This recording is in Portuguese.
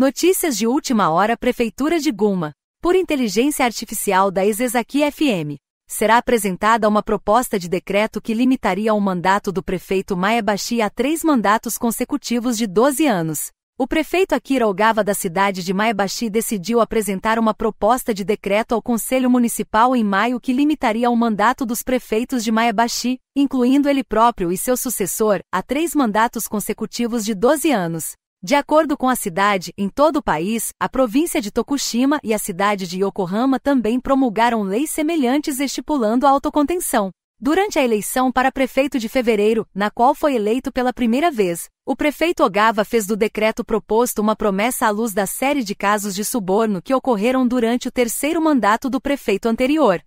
Notícias de última hora Prefeitura de Guma. Por inteligência artificial da Exesaqui FM, será apresentada uma proposta de decreto que limitaria o mandato do prefeito Maebashi a três mandatos consecutivos de 12 anos. O prefeito Akira Ogawa da cidade de Maebashi decidiu apresentar uma proposta de decreto ao Conselho Municipal em maio que limitaria o mandato dos prefeitos de Maebashi, incluindo ele próprio e seu sucessor, a três mandatos consecutivos de 12 anos. De acordo com a cidade, em todo o país, a província de Tokushima e a cidade de Yokohama também promulgaram leis semelhantes estipulando a autocontenção. Durante a eleição para prefeito de fevereiro, na qual foi eleito pela primeira vez, o prefeito Ogawa fez do decreto proposto uma promessa à luz da série de casos de suborno que ocorreram durante o terceiro mandato do prefeito anterior.